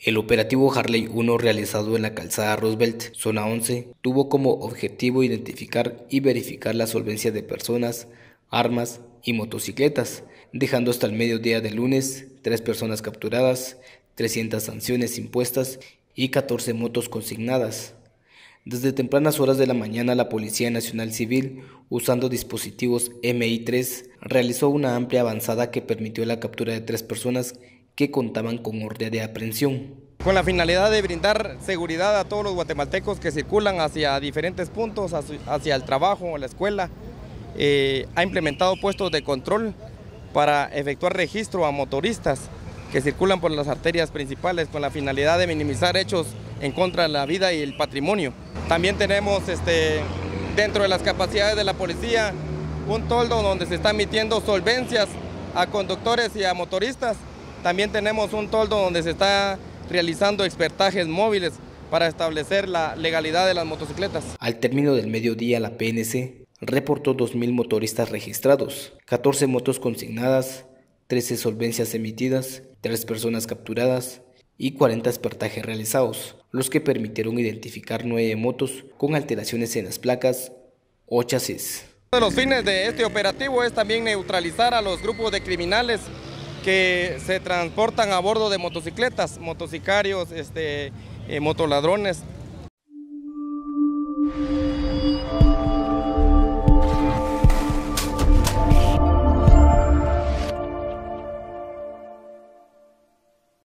El operativo Harley 1 realizado en la calzada Roosevelt, zona 11, tuvo como objetivo identificar y verificar la solvencia de personas, armas y motocicletas, dejando hasta el mediodía de lunes tres personas capturadas, 300 sanciones impuestas y 14 motos consignadas. Desde tempranas horas de la mañana la Policía Nacional Civil, usando dispositivos MI3, realizó una amplia avanzada que permitió la captura de tres personas que contaban con orden de aprehensión. Con la finalidad de brindar seguridad a todos los guatemaltecos que circulan hacia diferentes puntos, hacia el trabajo, la escuela, eh, ha implementado puestos de control para efectuar registro a motoristas que circulan por las arterias principales con la finalidad de minimizar hechos en contra de la vida y el patrimonio. También tenemos este, dentro de las capacidades de la policía un toldo donde se están emitiendo solvencias a conductores y a motoristas también tenemos un toldo donde se está realizando expertajes móviles para establecer la legalidad de las motocicletas. Al término del mediodía, la PNC reportó 2.000 motoristas registrados, 14 motos consignadas, 13 solvencias emitidas, 3 personas capturadas y 40 expertajes realizados, los que permitieron identificar 9 motos con alteraciones en las placas o chasis. Uno de los fines de este operativo es también neutralizar a los grupos de criminales que se transportan a bordo de motocicletas, motocicarios, este, eh, motoladrones,